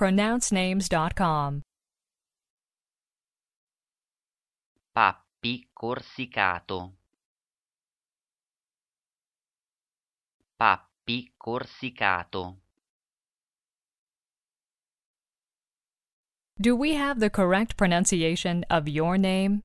pronouncenames.com. Pappi corsicato. Pappi corsicato. Do we have the correct pronunciation of your name?